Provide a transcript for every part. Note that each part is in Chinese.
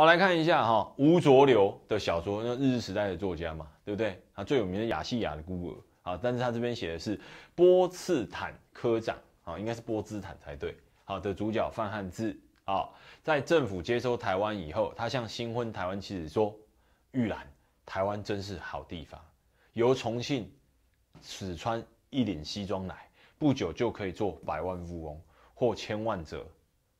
好，来看一下哈，吴浊流的小说，那日治时代的作家嘛，对不对？他最有名的《雅西亚的孤儿》啊，但是他这边写的是波茨坦科长啊，应该是波茨坦才对。好的主角范汉字啊，在政府接收台湾以后，他向新婚台湾妻子说：“玉兰，台湾真是好地方。由重庆只穿一领西装来，不久就可以做百万富翁或千万者，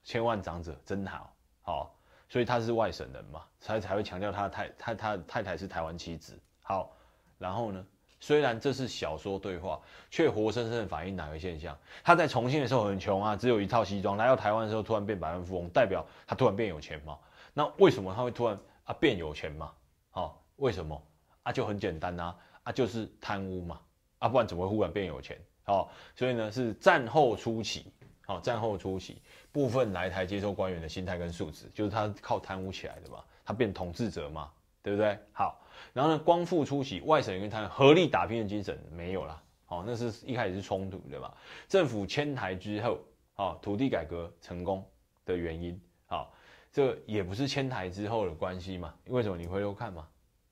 千万长者真好。”好。所以他是外省人嘛，才才会强调他的太他他太太是台湾妻子。好，然后呢，虽然这是小说对话，却活生生的反映哪个现象？他在重庆的时候很穷啊，只有一套西装；来到台湾的时候突然变百万富翁，代表他突然变有钱吗？那为什么他会突然啊变有钱嘛？好，为什么啊？就很简单呐，啊就是贪污嘛，啊不然怎么会忽然变有钱？好，所以呢是战后初期。好，战后初期部分来台接收官员的心态跟素质，就是他靠贪污起来的嘛，他变统治者嘛，对不对？好，然后呢，光复初期外省人跟他合力打拼的精神没有啦。好，那是一开始是冲突，对吧？政府迁台之后，好，土地改革成功的原因，好，这也不是迁台之后的关系嘛？因为什么？你回头看嘛，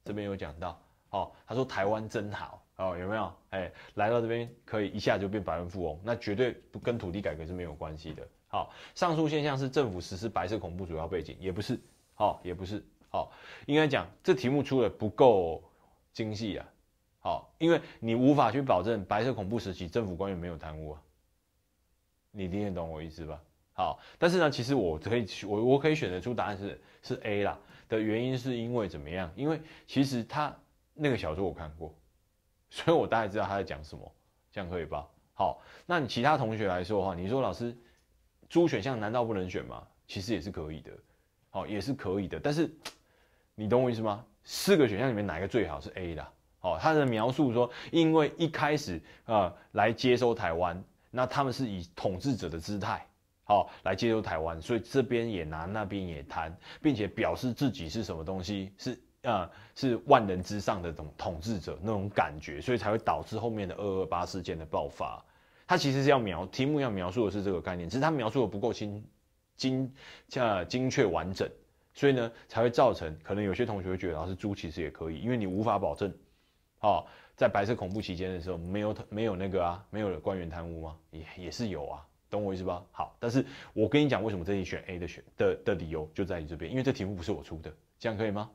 这边有讲到，好，他说台湾真好。哦，有没有？哎，来到这边可以一下就变百万富翁，那绝对不跟土地改革是没有关系的。好，上述现象是政府实施白色恐怖主要背景，也不是，好，也不是，好，应该讲这题目出的不够精细啊。好，因为你无法去保证白色恐怖时期政府官员没有贪污啊。你听得懂我意思吧？好，但是呢，其实我可以，我我可以选择出答案是是 A 啦的原因是因为怎么样？因为其实他那个小说我看过。所以我大概知道他在讲什么，这样可以吧？好，那你其他同学来说的话，你说老师，猪选项难道不能选吗？其实也是可以的，好，也是可以的。但是你懂我意思吗？四个选项里面哪一个最好是 A 啦？好，他的描述说，因为一开始呃来接收台湾，那他们是以统治者的姿态好来接收台湾，所以这边也拿那边也谈，并且表示自己是什么东西是。呃，是万人之上的统统治者那种感觉，所以才会导致后面的二二八事件的爆发。它其实是要描题目要描述的是这个概念，只是它描述的不够清、精、呃精确完整，所以呢才会造成可能有些同学会觉得老师猪其实也可以，因为你无法保证，哦，在白色恐怖期间的时候没有没有那个啊没有官员贪污吗？也也是有啊，懂我意思吧？好，但是我跟你讲为什么这题选 A 的选的的理由就在你这边，因为这题目不是我出的，这样可以吗？